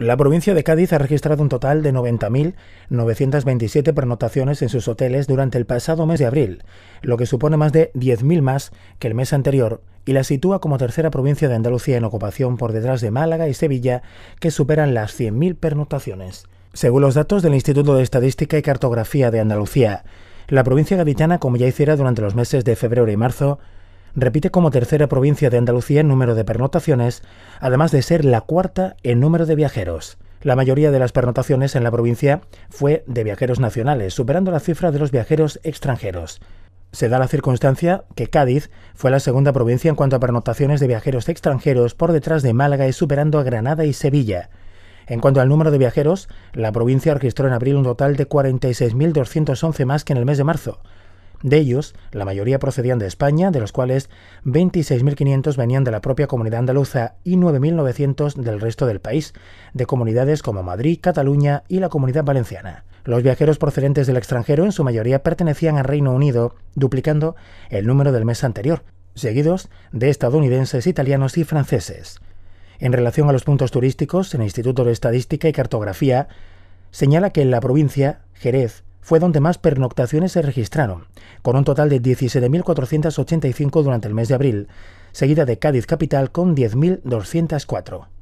La provincia de Cádiz ha registrado un total de 90.927 pernotaciones en sus hoteles durante el pasado mes de abril, lo que supone más de 10.000 más que el mes anterior y la sitúa como tercera provincia de Andalucía en ocupación por detrás de Málaga y Sevilla, que superan las 100.000 pernotaciones. Según los datos del Instituto de Estadística y Cartografía de Andalucía, la provincia gaditana, como ya hiciera durante los meses de febrero y marzo, repite como tercera provincia de Andalucía en número de pernotaciones, además de ser la cuarta en número de viajeros. La mayoría de las pernotaciones en la provincia fue de viajeros nacionales, superando la cifra de los viajeros extranjeros. Se da la circunstancia que Cádiz fue la segunda provincia en cuanto a pernotaciones de viajeros extranjeros por detrás de Málaga y superando a Granada y Sevilla. En cuanto al número de viajeros, la provincia registró en abril un total de 46.211 más que en el mes de marzo, de ellos, la mayoría procedían de España, de los cuales 26.500 venían de la propia comunidad andaluza y 9.900 del resto del país, de comunidades como Madrid, Cataluña y la comunidad valenciana. Los viajeros procedentes del extranjero en su mayoría pertenecían al Reino Unido, duplicando el número del mes anterior, seguidos de estadounidenses, italianos y franceses. En relación a los puntos turísticos, el Instituto de Estadística y Cartografía señala que en la provincia, Jerez, fue donde más pernoctaciones se registraron, con un total de 17.485 durante el mes de abril, seguida de Cádiz Capital con 10.204.